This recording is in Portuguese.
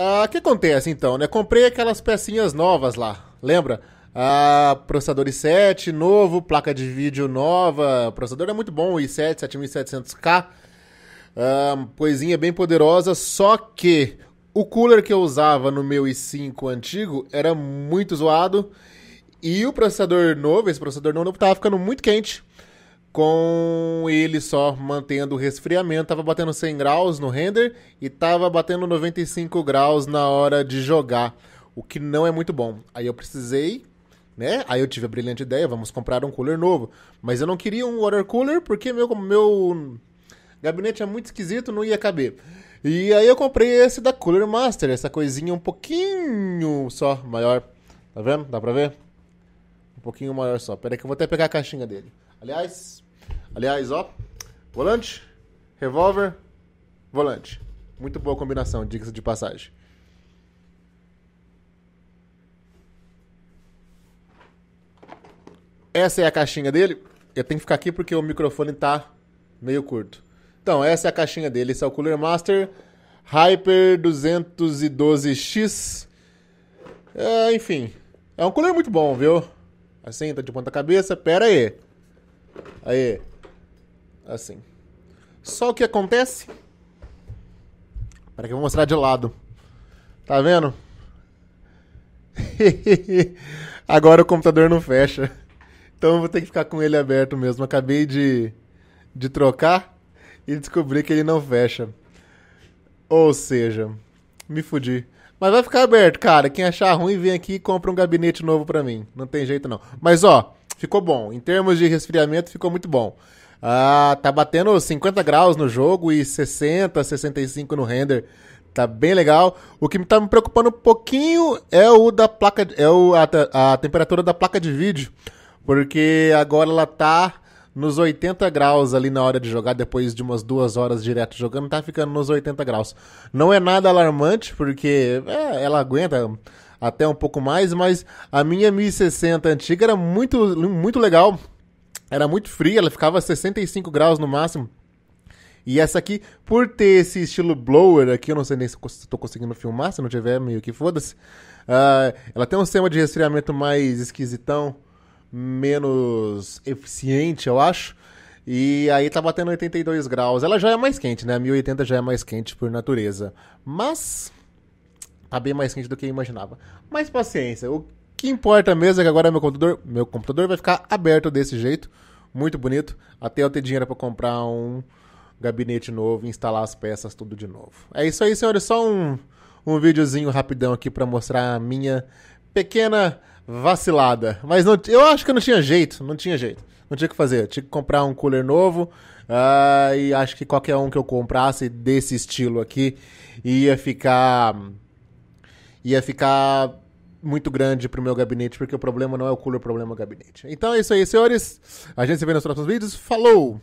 Ah, o ah, que acontece então, né? Comprei aquelas pecinhas novas lá, lembra? Ah, processador i7 novo, placa de vídeo nova, o processador é muito bom, i7 7700K, ah, bem poderosa, só que o cooler que eu usava no meu i5 antigo era muito zoado e o processador novo, esse processador novo, estava ficando muito quente com ele só mantendo o resfriamento, tava batendo 100 graus no render e tava batendo 95 graus na hora de jogar, o que não é muito bom. Aí eu precisei, né? Aí eu tive a brilhante ideia, vamos comprar um cooler novo, mas eu não queria um water cooler porque meu meu gabinete é muito esquisito, não ia caber. E aí eu comprei esse da Cooler Master, essa coisinha um pouquinho só maior. Tá vendo? Dá pra ver? Um pouquinho maior só. Pera aí que eu vou até pegar a caixinha dele. Aliás, Aliás, ó, volante, revólver, volante. Muito boa combinação, diga-se de passagem. Essa é a caixinha dele. Eu tenho que ficar aqui porque o microfone tá meio curto. Então, essa é a caixinha dele. Esse é o Cooler Master Hyper 212X. É, enfim, é um cooler muito bom, viu? Assim, tá de ponta cabeça. Pera aí. Aí. Assim. Só o que acontece. Pera que eu vou mostrar de lado. Tá vendo? Agora o computador não fecha. Então eu vou ter que ficar com ele aberto mesmo. Acabei de, de trocar e descobri que ele não fecha. Ou seja, me fudi. Mas vai ficar aberto, cara. Quem achar ruim, vem aqui e compra um gabinete novo pra mim. Não tem jeito, não. Mas, ó, ficou bom. Em termos de resfriamento, ficou muito bom. Ah, tá batendo 50 graus no jogo e 60, 65 no render. Tá bem legal. O que tá me preocupando um pouquinho é o da placa é o, a, a temperatura da placa de vídeo, porque agora ela tá nos 80 graus ali na hora de jogar, depois de umas duas horas direto jogando, tá ficando nos 80 graus. Não é nada alarmante, porque é, ela aguenta até um pouco mais, mas a minha 1060 antiga era muito, muito legal era muito fria, ela ficava 65 graus no máximo. E essa aqui, por ter esse estilo blower aqui, eu não sei nem se estou conseguindo filmar, se não tiver, meio que foda-se. Uh, ela tem um sistema de resfriamento mais esquisitão, menos eficiente, eu acho. E aí tá batendo 82 graus. Ela já é mais quente, né? A 1080 já é mais quente por natureza. Mas tá bem mais quente do que eu imaginava. Mas paciência, o que importa mesmo é que agora meu computador, meu computador vai ficar aberto desse jeito, muito bonito, até eu ter dinheiro para comprar um gabinete novo, instalar as peças tudo de novo. É isso aí, senhores, só um um videozinho rapidão aqui para mostrar a minha pequena vacilada, mas não, eu acho que não tinha jeito, não tinha jeito. Não tinha o que fazer, tinha que comprar um cooler novo. Uh, e acho que qualquer um que eu comprasse desse estilo aqui ia ficar ia ficar muito grande pro meu gabinete, porque o problema não é o cooler, o problema é o gabinete. Então é isso aí, senhores. A gente se vê nos próximos vídeos. Falou!